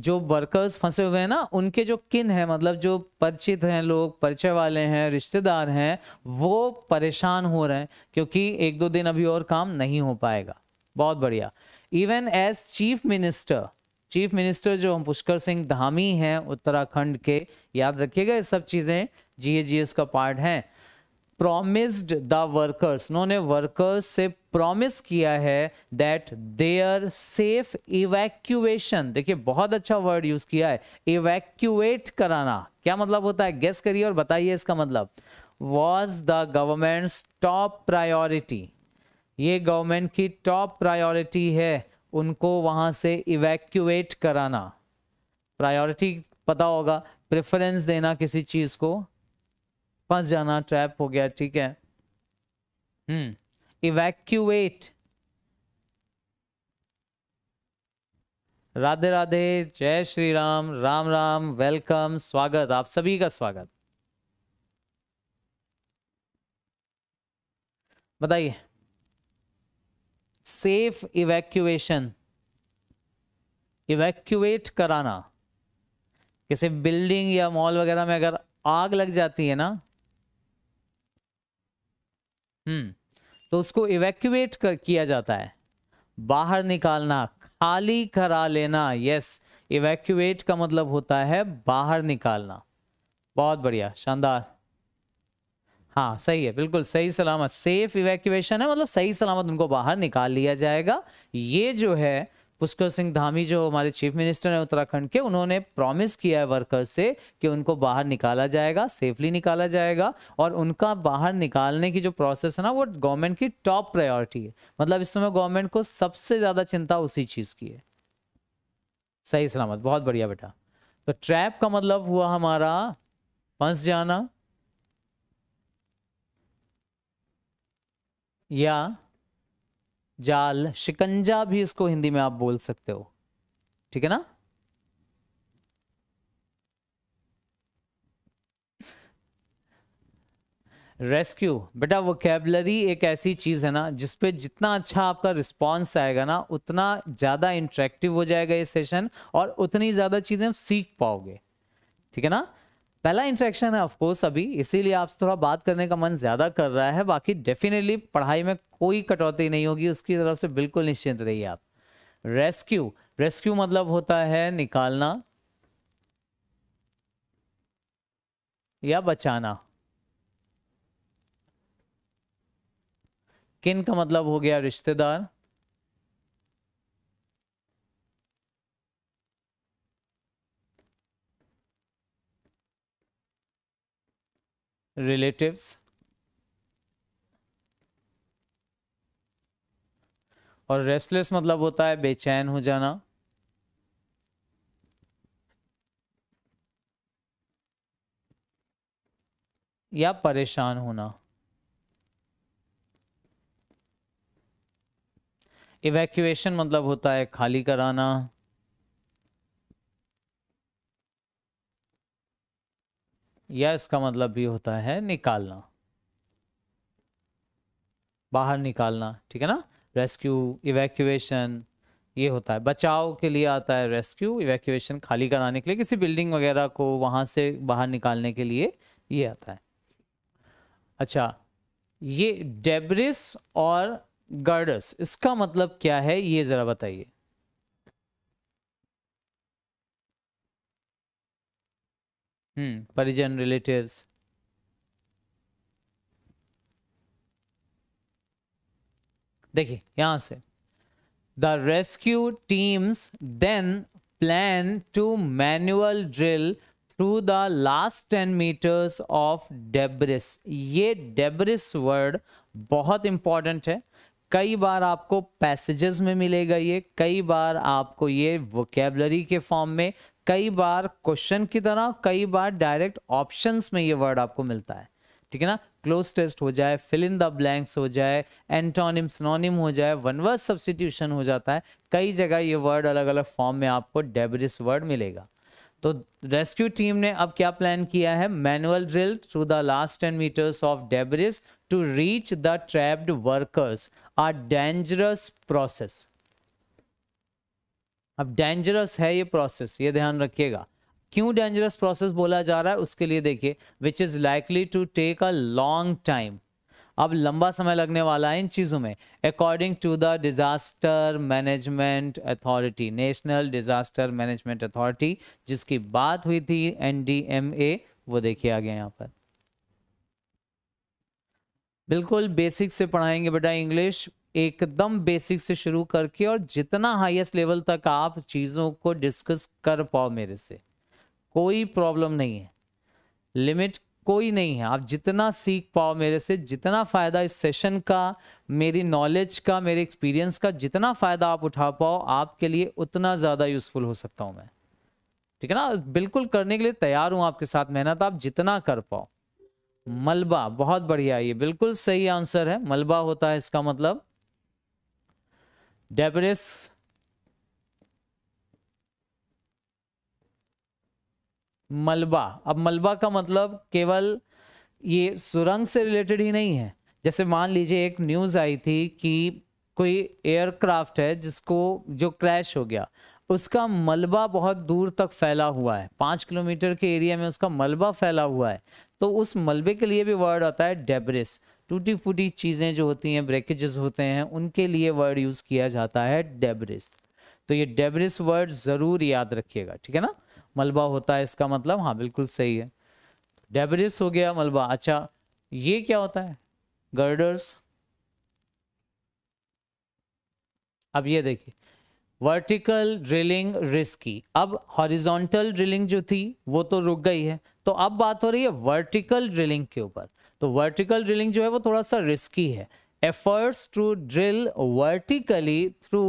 जो वर्कर्स फंसे हुए हैं ना उनके जो किन है मतलब जो परिचित हैं लोग परिचय वाले हैं रिश्तेदार हैं वो परेशान हो रहे हैं क्योंकि एक दो दिन अभी और काम नहीं हो पाएगा बहुत बढ़िया even as chief minister chief minister जो हम पुष्कर सिंह धामी हैं उत्तराखंड के याद रखिएगा ये सब चीज़ें जीएजीएस का पार्ट हैं प्रोमिस्ड द वर्कर्स उन्होंने वर्कर्स से प्रॉमिस किया है दैट देयर सेफ इवैक्यूएशन देखिए बहुत अच्छा वर्ड यूज किया है इवैक्यूएट कराना क्या मतलब होता है गेस करिए और बताइए इसका मतलब was the government's top priority ये गवर्नमेंट की टॉप प्रायोरिटी है उनको वहाँ से इवैक्यूएट कराना प्रायोरिटी पता होगा प्रेफरेंस देना किसी चीज़ को फंस जाना ट्रैप हो गया ठीक है हम्म इवैक्यूएट राधे राधे जय श्री राम राम राम वेलकम स्वागत आप सभी का स्वागत बताइए सेफ इवैक्यूएशन इवैक्यूएट कराना किसी बिल्डिंग या मॉल वगैरह में अगर आग लग जाती है ना हम्म तो उसको इवैक्यूएट कर किया जाता है बाहर निकालना खाली करा लेना यस इवैक्यूएट का मतलब होता है बाहर निकालना बहुत बढ़िया शानदार हाँ सही है बिल्कुल सही सलामत सेफ इवैक्यूएशन है मतलब सही सलामत उनको बाहर निकाल लिया जाएगा ये जो है पुष्कर सिंह धामी जो हमारे चीफ मिनिस्टर हैं उत्तराखंड के उन्होंने प्रॉमिस किया है वर्कर से कि उनको बाहर निकाला जाएगा सेफली निकाला जाएगा और उनका बाहर निकालने की जो प्रोसेस है ना वो गवर्नमेंट की टॉप प्रायोरिटी है मतलब इस समय गवर्नमेंट को सबसे ज़्यादा चिंता उसी चीज़ की है सही सलामत बहुत बढ़िया बेटा तो ट्रैप का मतलब हुआ हमारा फंस जाना या जाल शिकंजा भी इसको हिंदी में आप बोल सकते हो ठीक है ना रेस्क्यू बेटा वोकेबलरी एक ऐसी चीज है ना जिसपे जितना अच्छा आपका रिस्पॉन्स आएगा ना उतना ज्यादा इंट्रैक्टिव हो जाएगा ये सेशन और उतनी ज्यादा चीजें सीख पाओगे ठीक है ना पहला इंट्रेक्शन है ऑफकोर्स अभी इसीलिए आपसे थोड़ा बात करने का मन ज़्यादा कर रहा है बाकी डेफिनेटली पढ़ाई में कोई कटौती नहीं होगी उसकी तरफ से बिल्कुल निश्चिंत रहिए आप रेस्क्यू रेस्क्यू मतलब होता है निकालना या बचाना किन का मतलब हो गया रिश्तेदार रिलेटिव्स और रेस्टलेस मतलब होता है बेचैन हो जाना या परेशान होना इवैक्यूएशन मतलब होता है खाली कराना या इसका मतलब भी होता है निकालना बाहर निकालना ठीक है ना रेस्क्यू इवैक्यूएशन ये होता है बचाव के लिए आता है रेस्क्यू इवैक्यूएशन खाली कराने के लिए किसी बिल्डिंग वगैरह को वहाँ से बाहर निकालने के लिए ये आता है अच्छा ये डेब्रिस और गर्डस इसका मतलब क्या है ये ज़रा बताइए हम्म परिजन रिलेटिव देखिए यहां से the rescue teams then plan to manual drill through the last ten metres of debris ये डेब्रिस वर्ड बहुत इंपॉर्टेंट है कई बार आपको पैसेजेस में मिलेगा ये कई बार आपको ये वोकेबलरी के फॉर्म में कई बार क्वेश्चन की तरह कई बार डायरेक्ट ऑप्शंस में ये वर्ड आपको मिलता है ठीक है ना क्लोज टेस्ट हो जाए फिल इन द ब्लैंक्स हो जाए एंटोनिम सिनोनिम हो जाए वनवर्स सब्सटीट्यूशन हो जाता है कई जगह ये वर्ड अलग अलग फॉर्म में आपको डेबरिस वर्ड मिलेगा तो रेस्क्यू टीम ने अब क्या प्लान किया है manual drill through the last ten metres of debris to reach the trapped workers a dangerous process अब डेंजरस है ये प्रोसेस ये ध्यान रखिएगा क्यों डेंजरस प्रोसेस बोला जा रहा है उसके लिए देखिए which is likely to take a long time अब लंबा समय लगने वाला है इन चीज़ों में according to the disaster management authority national disaster management authority जिसकी बात हुई थी एनडीएमए वो देखिए आगे यहाँ पर बिल्कुल बेसिक से पढ़ाएंगे बेटा इंग्लिश एकदम बेसिक से शुरू करके और जितना हाईएस्ट लेवल तक आप चीज़ों को डिस्कस कर पाओ मेरे से कोई प्रॉब्लम नहीं है लिमिट कोई नहीं है आप जितना सीख पाओ मेरे से जितना फ़ायदा इस सेशन का मेरी नॉलेज का मेरे एक्सपीरियंस का जितना फ़ायदा आप उठा पाओ आपके लिए उतना ज़्यादा यूज़फुल हो सकता हूँ मैं ठीक है ना बिल्कुल करने के लिए तैयार हूँ आपके साथ मेहनत आप जितना कर पाओ मलबा बहुत बढ़िया ये बिल्कुल सही आंसर है मलबा होता है इसका मतलब Debris. मलबा अब मलबा का मतलब केवल ये सुरंग से रिलेटेड ही नहीं है जैसे मान लीजिए एक न्यूज़ आई थी कि कोई एयरक्राफ्ट है जिसको जो क्रैश हो गया उसका मलबा बहुत दूर तक फैला हुआ है पाँच किलोमीटर के एरिया में उसका मलबा फैला हुआ है तो उस मलबे के लिए भी वर्ड आता है डेब्रिस टूटी फूटी चीज़ें जो होती हैं ब्रेकेजेस होते हैं उनके लिए वर्ड यूज़ किया जाता है डेब्रिस तो ये डेब्रिस वर्ड ज़रूर याद रखिएगा ठीक है ना मलबा होता है इसका मतलब हाँ बिल्कुल सही है डेब्रिस हो गया मलबा अच्छा ये क्या होता है गर्डर्स अब ये देखिए वर्टिकल ड्रिलिंग रिस्की अब हॉरिजॉन्टल ड्रिलिंग जो थी वो तो रुक गई है तो अब बात हो रही है वर्टिकल ड्रिलिंग के ऊपर तो वर्टिकल ड्रिलिंग जो है वो थोड़ा सा रिस्की है efforts to drill vertically through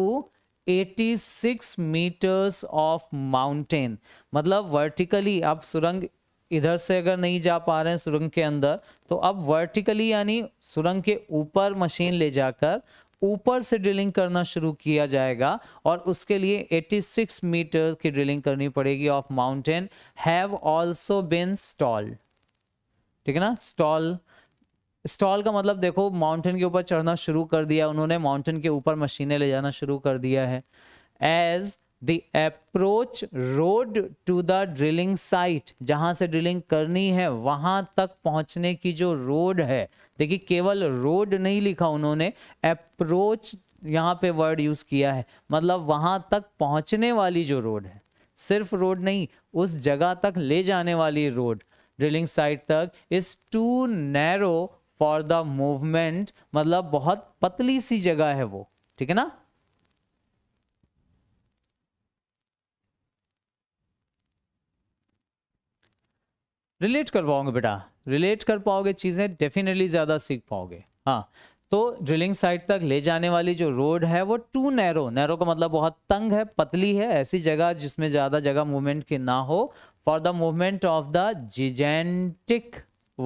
86 metres of mountain मतलब वर्टिकली आप सुरंग इधर से अगर नहीं जा पा रहे हैं सुरंग के अंदर तो अब वर्टिकली यानी सुरंग के ऊपर मशीन ले जाकर ऊपर से ड्रिलिंग करना शुरू किया जाएगा और उसके लिए 86 मीटर की ड्रिलिंग करनी पड़ेगी of mountain have also been stall ठीक है ना स्टॉल स्टॉल का मतलब देखो माउंटेन के ऊपर चढ़ना शुरू कर दिया उन्होंने माउंटेन के ऊपर मशीनें ले जाना शुरू कर दिया है as the approach road to the drilling site जहां से ड्रिलिंग करनी है वहां तक पहुंचने की जो रोड है देखिए केवल रोड नहीं लिखा उन्होंने अप्रोच यहाँ पे वर्ड यूज किया है मतलब वहां तक पहुंचने वाली जो रोड है सिर्फ रोड नहीं उस जगह तक ले जाने वाली रोड ड्रिलिंग साइट तक is too narrow for the movement मतलब बहुत पतली सी जगह है वो ठीक है ना रिलेट कर पाओगे बेटा रिलेट कर पाओगे चीज़ें डेफिनेटली ज़्यादा सीख पाओगे हाँ तो ड्रिलिंग साइट तक ले जाने वाली जो रोड है वो टू नैरो नैरो का मतलब बहुत तंग है पतली है ऐसी जगह जिसमें ज़्यादा जगह मूवमेंट की ना हो for the movement of the gigantic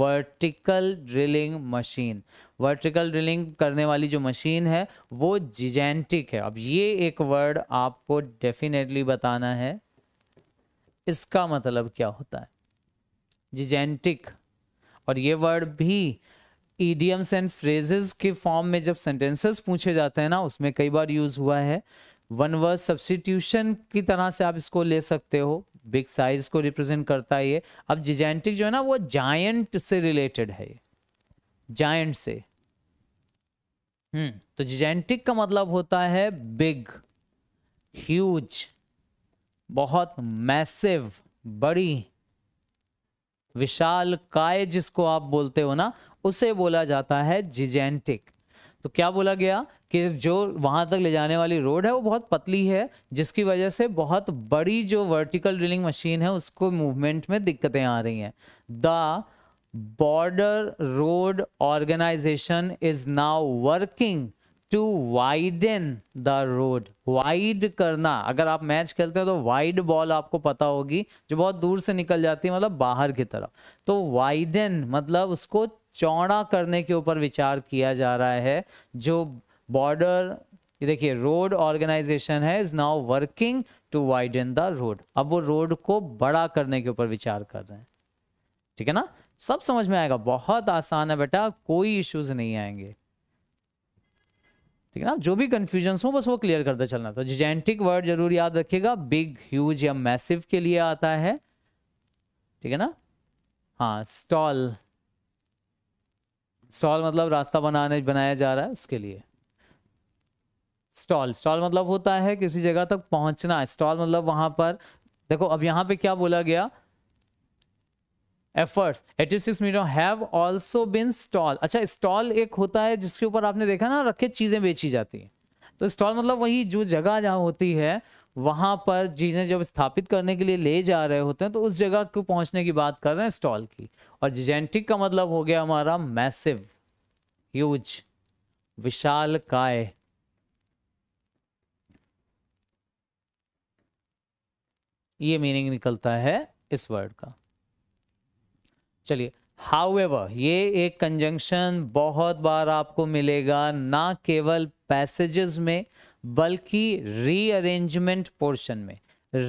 vertical drilling machine vertical drilling करने वाली जो मशीन है वो जिजेंटिक है अब ये एक वर्ड आपको डेफिनेटली बताना है इसका मतलब क्या होता है जिजेंटिक और ये वर्ड भी ईडियम्स एंड फ्रेजेस के फॉर्म में जब सेंटेंसेस पूछे जाते हैं ना उसमें कई बार यूज हुआ है वन वर्ड सब्सटीट्यूशन की तरह से आप इसको ले सकते हो बिग साइज को रिप्रेजेंट करता है ये अब जिजेंटिक जो है ना वो जायंट से रिलेटेड है जायंट से हम्म तो जिजेंटिक का मतलब होता है बिग ह्यूज बहुत मैसिव बड़ी विशाल काय जिसको आप बोलते हो ना उसे बोला जाता है जिजेंटिक तो क्या बोला गया कि जो वहां तक ले जाने वाली रोड है वो बहुत पतली है जिसकी वजह से बहुत बड़ी जो वर्टिकल ड्रिलिंग मशीन है उसको मूवमेंट में दिक्कतें आ रही हैं the Border Road Organisation is now working to widen the road wide करना अगर आप मैच खेलते हो तो वाइड बॉल आपको पता होगी जो बहुत दूर से निकल जाती है मतलब बाहर की तरफ तो वाइडन मतलब उसको चौड़ा करने के ऊपर विचार किया जा रहा है जो बॉर्डर ये देखिए रोड ऑर्गेनाइजेशन है is now working to widen the road अब वो रोड को बड़ा करने के ऊपर विचार कर रहे हैं ठीक है ना सब समझ में आएगा बहुत आसान है बेटा कोई इश्यूज नहीं आएंगे ठीक है ना जो भी कन्फ्यूजन हो बस वो क्लियर करते चलना तो जिजेंटिक वर्ड जरूर याद रखिएगा बिग ह्यूज या मैसिव के लिए आता है ठीक है ना हाँ स्टॉल स्टॉल मतलब रास्ता बनाने बनाया जा रहा है उसके लिए स्टॉल स्टॉल मतलब होता है किसी जगह तक पहुंचना स्टॉल मतलब वहां पर देखो अब यहां पे क्या बोला गया efforts 86 million have also been stall अच्छा स्टॉल एक होता है जिसके ऊपर आपने देखा ना रखे चीज़ें बेची जाती हैं तो स्टॉल मतलब वही जो जगह जहाँ होती है वहाँ पर चीज़ें जब स्थापित करने के लिए ले जा रहे होते हैं तो उस जगह को पहुँचने की बात कर रहे हैं स्टॉल की और जिजेंटिक का मतलब हो गया हमारा मैसिव ह्यूज विशाल काय ये मीनिंग निकलता है इस वर्ड का चलिए हाउ ये एक कंजंक्शन बहुत बार आपको मिलेगा ना केवल पैसेजेस में बल्कि रीअरेंजमेंट पोर्शन में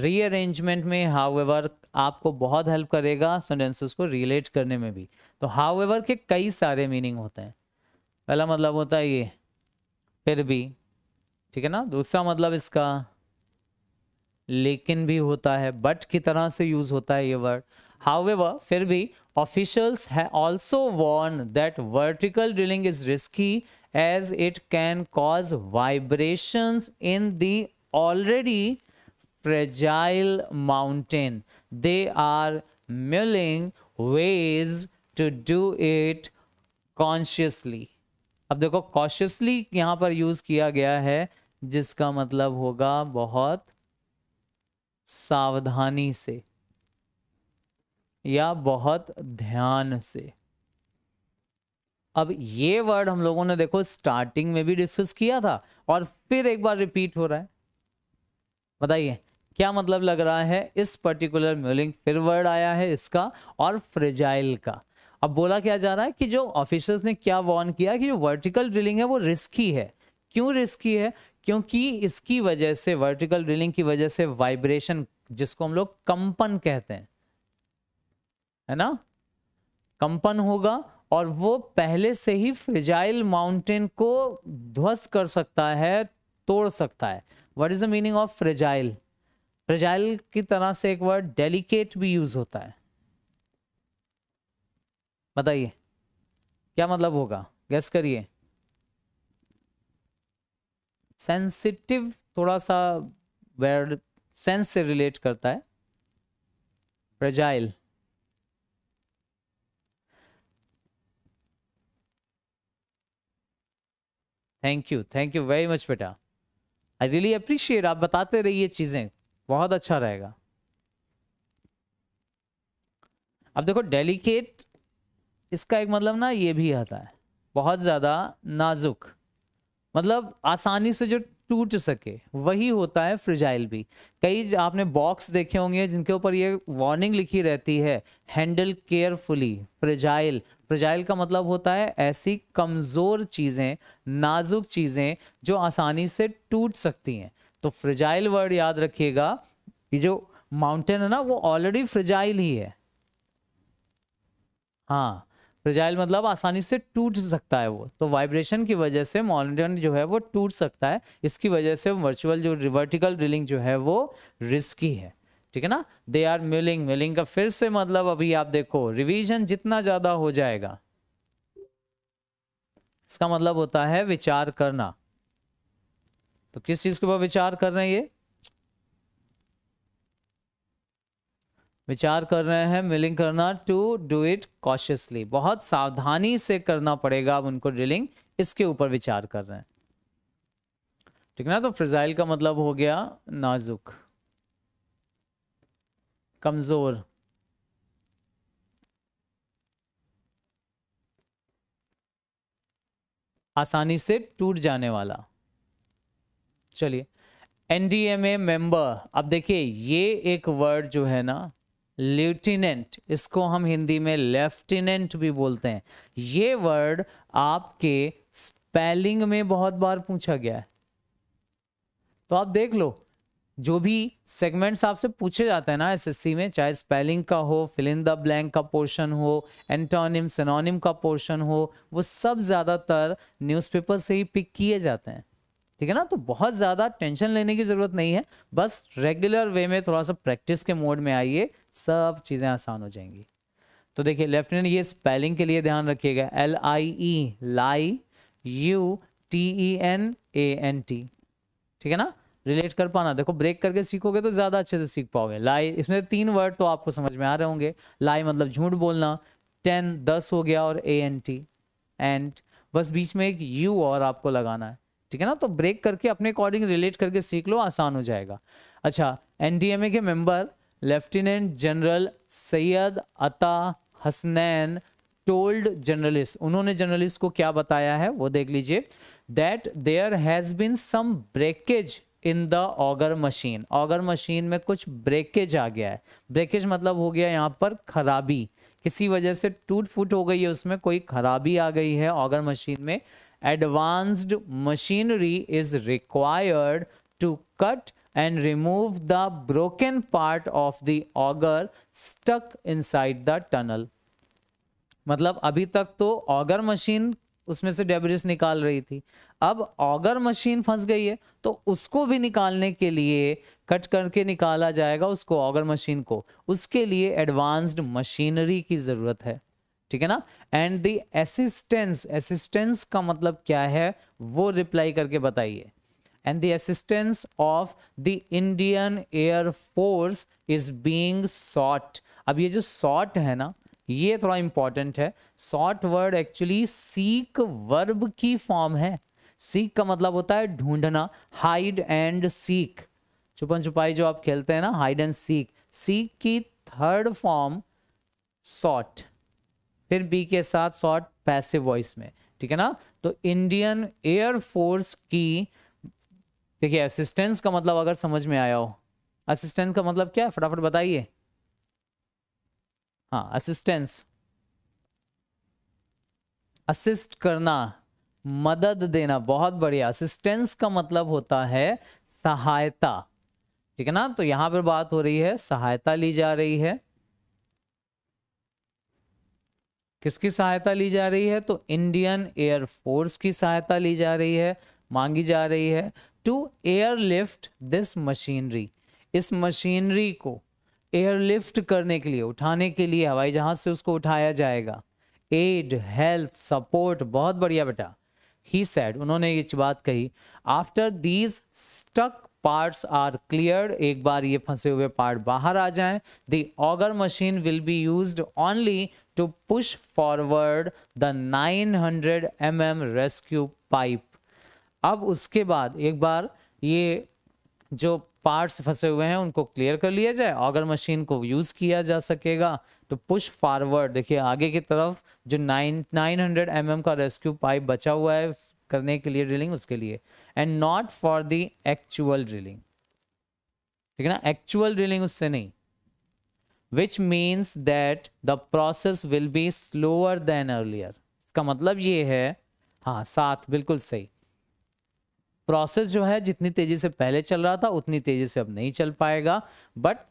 रीअरेंजमेंट में हाउ आपको बहुत हेल्प करेगा सेंटेंसेस को रिलेट करने में भी तो हाउ के कई सारे मीनिंग होते हैं पहला मतलब होता है ये फिर भी ठीक है ना दूसरा मतलब इसका लेकिन भी होता है बट की तरह से यूज होता है ये वर्ड हाउ फिर भी Officials have also warned that vertical drilling is risky as it can cause vibrations in the already fragile mountain. They are mulling ways to do it consciously. अब देखो cautiously यहाँ पर use किया गया है जिसका मतलब होगा बहुत सावधानी से या बहुत ध्यान से अब ये वर्ड हम लोगों ने देखो स्टार्टिंग में भी डिस्कस किया था और फिर एक बार रिपीट हो रहा है बताइए क्या मतलब लग रहा है इस पर्टिकुलर म्यूलिंग फिर वर्ड आया है इसका और फ्रिजाइल का अब बोला क्या जा रहा है कि जो ऑफिसर्स ने क्या वॉर्न किया कि जो वर्टिकल ड्रिलिंग है वो रिस्की है क्यों रिस्की है क्योंकि इसकी वजह से वर्टिकल ड्रिलिंग की वजह से वाइब्रेशन जिसको हम लोग कंपन कहते हैं है ना कंपन होगा और वो पहले से ही फ्रिजाइल माउंटेन को ध्वस्त कर सकता है तोड़ सकता है what is the meaning of fragile fragile की तरह से एक वर्ड डेलिकेट भी यूज होता है बताइए क्या मतलब होगा गैस करिए सेंसिटिव थोड़ा सा वर्ड सेंस से रिलेट करता है fragile thank you thank you very much बेटा आई रियली अप्रिशिएट आप बताते रहिए चीज़ें बहुत अच्छा रहेगा अब देखो डेलिकेट इसका एक मतलब ना ये भी आता है बहुत ज़्यादा नाजुक मतलब आसानी से जो टूट सके वही होता है फ्रिजाइल भी कई आपने बॉक्स देखे होंगे जिनके ऊपर ये वार्निंग लिखी रहती है हैंडल केयरफुली फ्रिजाइल फ्रजाइल का मतलब होता है ऐसी कमज़ोर चीज़ें नाजुक चीज़ें जो आसानी से टूट सकती हैं तो फ्रजाइल वर्ड याद रखिएगा कि जो माउंटेन है ना वो ऑलरेडी फ्रजाइल ही है हाँ फ्रजाइल मतलब आसानी से टूट सकता है वो तो वाइब्रेशन की वजह से माउंटेन जो है वो टूट सकता है इसकी वजह से वर्चुअल जो वर्टिकल ड्रिलिंग जो है वो रिस्की है ठीक है ना दे आर मिलिंग मिलिंग का फिर से मतलब अभी आप देखो रिवीजन जितना ज्यादा हो जाएगा इसका मतलब होता है विचार करना तो किस चीज के ऊपर विचार कर रहे हैं ये विचार कर रहे हैं मिलिंग करना टू डू इट कॉशियसली बहुत सावधानी से करना पड़ेगा अब उनको ड्रिलिंग इसके ऊपर विचार कर रहे हैं ठीक है ना तो फ्रिजाइल का मतलब हो गया नाजुक कमज़ोर आसानी से टूट जाने वाला चलिए एनडीएमए मेंबर अब देखिए ये एक वर्ड जो है ना लेफ्टिनेंट इसको हम हिंदी में लेफ्टिनेंट भी बोलते हैं ये वर्ड आपके स्पेलिंग में बहुत बार पूछा गया है तो आप देख लो जो भी सेगमेंट्स आपसे पूछे जाते हैं ना एसएससी में चाहे स्पेलिंग का हो फिल इन द ब्लैंक का पोर्शन हो एंटोनिम सनोनिम का पोर्शन हो वो सब ज़्यादातर न्यूज़पेपर से ही पिक किए जाते हैं ठीक है ना तो बहुत ज़्यादा टेंशन लेने की ज़रूरत नहीं है बस रेगुलर वे में थोड़ा सा प्रैक्टिस के मोड में आइए सब चीज़ें आसान हो जाएंगी तो देखिए लेफ्टिनेंट ये स्पेलिंग के लिए ध्यान रखिएगा L I E lie U T E N A N T ठीक है ना रिलेट कर पाना देखो ब्रेक करके सीखोगे तो ज़्यादा अच्छे से सीख पाओगे लाई इसमें तीन वर्ड तो आपको समझ में आ रहे होंगे लाई मतलब झूठ बोलना टेन दस हो गया और ए एन टी एंड बस बीच में एक यू और आपको लगाना है ठीक है ना तो ब्रेक करके अपने अकॉर्डिंग रिलेट करके सीख लो आसान हो जाएगा अच्छा एनडीएमए के member lieutenant general Syed Ata Hasnain told journalist उन्होंने जर्नलिस्ट को क्या बताया है वो देख लीजिए that there has been some breakage in the auger machine auger machine में कुछ ब्रेकेज आ गया है ब्रेकेज मतलब हो गया यहाँ पर खराबी किसी वजह से टूट फूट हो गई है उसमें कोई खराबी आ गई है ऑगर मशीन में advanced machinery is required to cut and remove the broken part of the auger stuck inside the tunnel मतलब अभी तक तो ऑगर मशीन उसमें से डेबरिस निकाल रही थी अब ऑगर मशीन फंस गई है तो उसको भी निकालने के लिए कट करके निकाला जाएगा उसको ऑगर मशीन को उसके लिए एडवांस्ड मशीनरी की ज़रूरत है ठीक है ना एंड दी असिस्टेंस असिस्टेंस का मतलब क्या है वो रिप्लाई करके बताइए and the assistance of the Indian Air Force is being sought अब ये जो सॉट है ना ये थोड़ा इंपॉर्टेंट है sought word actually seek verb की फॉर्म है सीख का मतलब होता है ढूंढना हाइड एंड सीख छुपन छुपाई जो आप खेलते हैं ना हाइड एंड सीख सीख की थर्ड फॉर्म सॉट फिर बी के साथ सॉट पैसिव वॉइस में ठीक है ना तो इंडियन एयर फोर्स की देखिए असिस्टेंस का मतलब अगर समझ में आया हो असिस्टेंस का मतलब क्या है फटाफट बताइए हाँ असिस्टेंस असिस्ट करना मदद देना बहुत बढ़िया असिस्टेंस का मतलब होता है सहायता ठीक है ना तो यहां पर बात हो रही है सहायता ली जा रही है किसकी सहायता ली जा रही है तो इंडियन एयर फोर्स की सहायता ली जा रही है मांगी जा रही है टू एयरलिफ्ट दिस मशीनरी इस मशीनरी को एयरलिफ्ट करने के लिए उठाने के लिए हवाई जहाज से उसको उठाया जाएगा एड हेल्प सपोर्ट बहुत बढ़िया बेटा ही सेड उन्होंने ये बात कही after these stuck parts are clear एक बार ये फंसे हुए पार्ट बाहर आ जाएं the auger machine will be used only to push forward the 900 hundred M M rescue pipe अब उसके बाद एक बार ये जो पार्ट्स फंसे हुए हैं उनको क्लियर कर लिया जाए ऑगर मशीन को यूज़ किया जा सकेगा तो पुश फॉरवर्ड देखिए आगे की तरफ जो nine nine hundred M M का रेस्क्यू पाइप बचा हुआ है करने के लिए ड्रिलिंग उसके लिए and not for the actual drilling ठीक है ना एक्चुअल ड्रिलिंग उससे नहीं which means that the process will be slower than earlier इसका मतलब ये है हाँ साथ बिल्कुल सही प्रोसेस जो है जितनी तेजी से पहले चल रहा था उतनी तेजी से अब नहीं चल पाएगा बट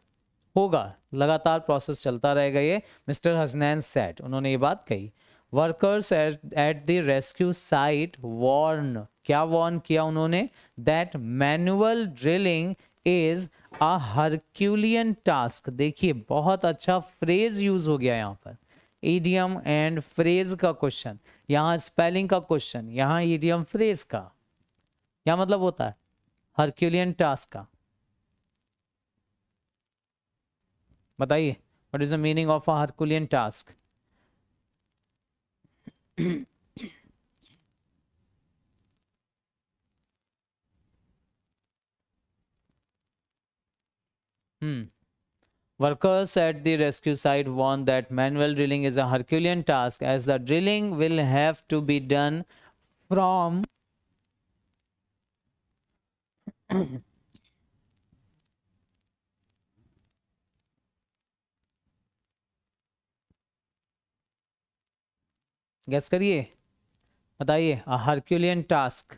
होगा लगातार प्रोसेस चलता रहेगा ये मिस्टर हसनैन सेट उन्होंने ये बात कही workers at the rescue site warn क्या वार्न किया उन्होंने that manual drilling is a Herculean task देखिए बहुत अच्छा फ्रेज यूज हो गया यहाँ पर ईडियम एंड फ्रेज का क्वेश्चन यहाँ स्पेलिंग का क्वेश्चन यहाँ ईडियम फ्रेज का क्या मतलब होता है हरक्यूलियन टास्क का What is the meaning of a Herculean task? Workers at the rescue site warn that manual drilling is a Herculean task as the drilling will have to be done from guess करिए बताइए Herculean task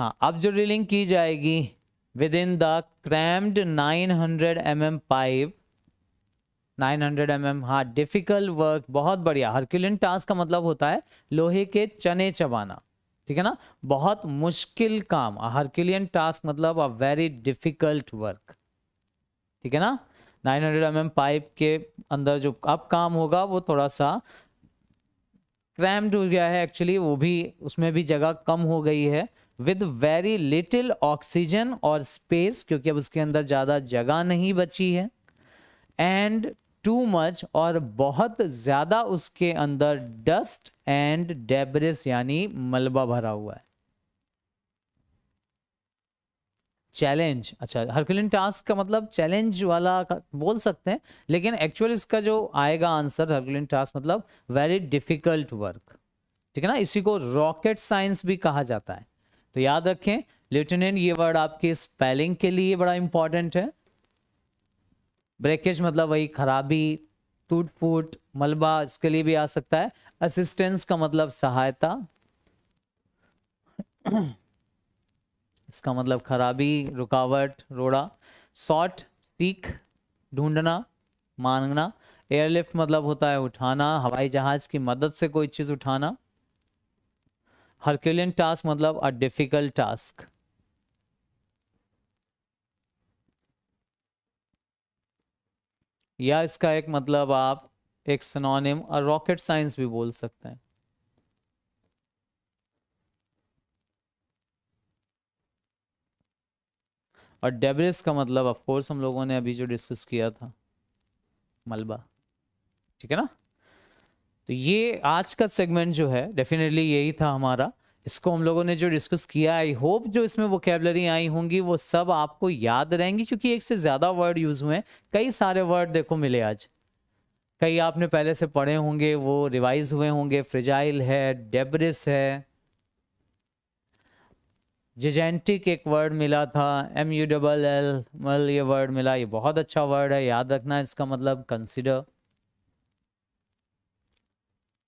हाँ अब जो drilling की जाएगी within the crammed 900 hundred M M pipe nine hundred M M हाँ difficult work बहुत बढ़िया हरक्यूलियन टास्क का मतलब होता है लोहे के चने चबाना ठीक है ना बहुत मुश्किल काम हरक्यूलियन टास्क मतलब अ वेरी डिफिकल्ट वर्क ठीक है ना 900 हंड्रेड mm पाइप के अंदर जो अब काम होगा वो थोड़ा सा क्रैम्ड हो गया है एक्चुअली वो भी उसमें भी जगह कम हो गई है विद वेरी लिटिल ऑक्सीजन और स्पेस क्योंकि अब उसके अंदर ज़्यादा जगह नहीं बची है एंड टू मच और बहुत ज़्यादा उसके अंदर डस्ट एंड डेब्रिस यानी मलबा भरा हुआ है चैलेंज अच्छा हरकुलिन टास्क का मतलब चैलेंज वाला बोल सकते हैं लेकिन एक्चुअल इसका जो आएगा आंसर हरकुलिन टास्क मतलब वेरी डिफिकल्ट वर्क ठीक है ना इसी को रॉकेट साइंस भी कहा जाता है तो याद रखें लेफ्टिनेंट ये वर्ड आपके स्पेलिंग के लिए बड़ा इंपॉर्टेंट है ब्रेकेज मतलब वही खराबी टूट फूट मलबा इसके लिए भी आ सकता है असिस्टेंस का मतलब सहायता इसका मतलब खराबी रुकावट रोड़ा सॉट सीख ढूंढना मांगना एयरलिफ्ट मतलब होता है उठाना हवाई जहाज की मदद से कोई चीज़ उठाना हरक्यूलियन टास्क मतलब अ डिफिकल्ट टास्क या इसका एक मतलब आप एक सनोनिम और रॉकेट साइंस भी बोल सकते हैं और डेब्रिस का मतलब ऑफ कोर्स हम लोगों ने अभी जो डिस्कस किया था मलबा ठीक है ना तो ये आज का सेगमेंट जो है डेफिनेटली यही था हमारा इसको हम लोगों ने जो डिस्कस किया आई होप जो इसमें वो कैबलरी आई होंगी वो सब आपको याद रहेंगी क्योंकि एक से ज़्यादा वर्ड यूज़ हुए हैं कई सारे वर्ड देखो मिले आज कई आपने पहले से पढ़े होंगे वो रिवाइज हुए होंगे फ्रिजाइल है डेब्रिस है जेजेंटिक एक वर्ड मिला था एम यू डबल एल मल ये वर्ड मिला ये बहुत अच्छा वर्ड है याद रखना इसका मतलब कंसिडर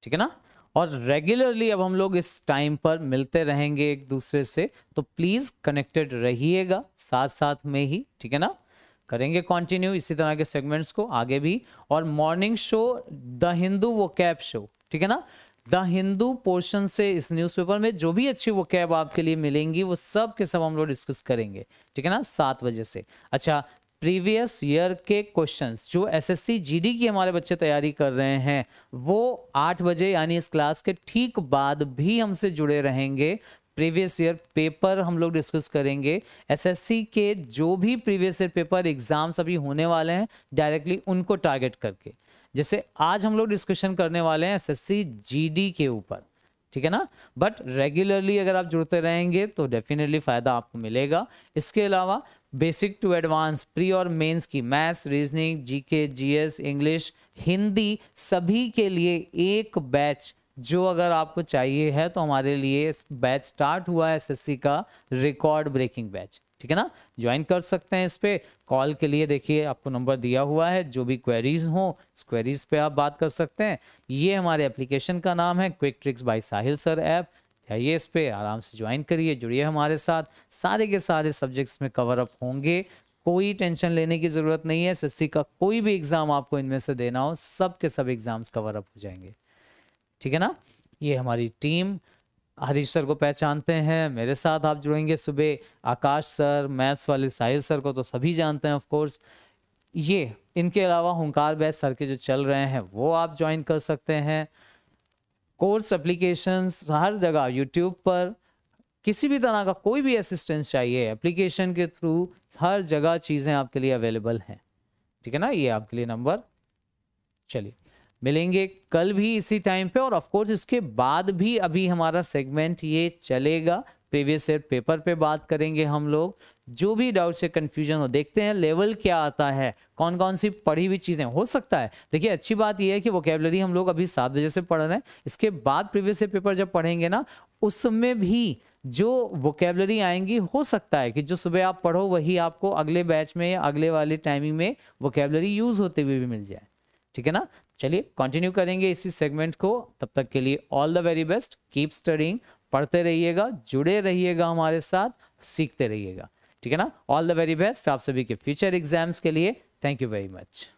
ठीक है ना और रेगुलरली अब हम लोग इस टाइम पर मिलते रहेंगे एक दूसरे से तो प्लीज़ कनेक्टेड रहिएगा साथ साथ में ही ठीक है ना करेंगे कंटिन्यू इसी तरह के सेगमेंट्स को आगे भी और मॉर्निंग शो द हिंदू वो कैप शो ठीक है ना द हिंदू पोर्शन से इस न्यूज़पेपर में जो भी अच्छी वो कैब आपके लिए मिलेंगी वो सब के सब हम लोग डिस्कस करेंगे ठीक है ना सात बजे से अच्छा प्रीवियस ईयर के क्वेश्चंस जो एसएससी जीडी की हमारे बच्चे तैयारी कर रहे हैं वो आठ बजे यानी इस क्लास के ठीक बाद भी हमसे जुड़े रहेंगे प्रीवियस ईयर पेपर हम लोग डिस्कस करेंगे एसएससी के जो भी प्रीवियस ईयर पेपर एग्जाम्स अभी होने वाले हैं डायरेक्टली उनको टारगेट करके जैसे आज हम लोग डिस्कशन करने वाले हैं एसएससी जीडी के ऊपर ठीक है ना बट रेगुलरली अगर आप जुड़ते रहेंगे तो डेफिनेटली फ़ायदा आपको मिलेगा इसके अलावा बेसिक टू एडवांस प्री और मेंस की maths reasoning GK GS English Hindi सभी के लिए एक बैच जो अगर आपको चाहिए है तो हमारे लिए बैच स्टार्ट हुआ है एसएससी का रिकॉर्ड ब्रेकिंग बैच ठीक है ना ज्वाइन कर सकते हैं इस पर कॉल के लिए देखिए आपको नंबर दिया हुआ है जो भी क्वेरीज हो इस क्वेरीज पे आप बात कर सकते हैं ये हमारे एप्लीकेशन का नाम है quick tricks by Sahil sir app जाइए इस पर आराम से ज्वाइन करिए जुड़िए हमारे साथ सारे के सारे सब्जेक्ट्स में कवर अप होंगे कोई टेंशन लेने की ज़रूरत नहीं है एस का कोई भी एग्ज़ाम आपको इनमें से देना हो सब के सब एग्ज़ाम्स कवर अप हो जाएंगे ठीक है ना ये हमारी टीम हरीश सर को पहचानते हैं मेरे साथ आप जुड़ेंगे सुबह आकाश सर मैथ्स वाले साहिल सर को तो सभी जानते हैं ऑफ कोर्स ये इनके अलावा हंकार बैस सर के जो चल रहे हैं वो आप ज्वाइन कर सकते हैं कोर्स एप्लीकेशंस हर जगह यूट्यूब पर किसी भी तरह का कोई भी असिस्टेंस चाहिए एप्लीकेशन के थ्रू हर जगह चीज़ें आपके लिए अवेलेबल हैं ठीक है ना ये आपके लिए नंबर चलिए मिलेंगे कल भी इसी टाइम पे और ऑफ कोर्स इसके बाद भी अभी हमारा सेगमेंट ये चलेगा प्रीवियस ईयर पेपर पे बात करेंगे हम लोग जो भी डाउट से कंफ्यूजन हो देखते हैं लेवल क्या आता है कौन कौन सी पढ़ी हुई चीज़ें हो सकता है देखिए अच्छी बात यह है कि वोकेबलरी हम लोग अभी सात बजे से पढ़ रहे हैं इसके बाद प्रीवियस ईयर पेपर जब पढ़ेंगे ना उसमें भी जो वोकेबलरी आएंगी हो सकता है कि जो सुबह आप पढ़ो वही आपको अगले बैच में या अगले वाले टाइमिंग में वोकेबलरी यूज़ होते हुए भी मिल जाए ठीक है ना चलिए कंटिन्यू करेंगे इसी सेगमेंट को तब तक के लिए all the very best keep studying पढ़ते रहिएगा जुड़े रहिएगा हमारे साथ सीखते रहिएगा ठीक है ना ऑल द वेरी बेस्ट आप सभी के फ्यूचर एग्जाम्स के लिए थैंक यू वेरी मच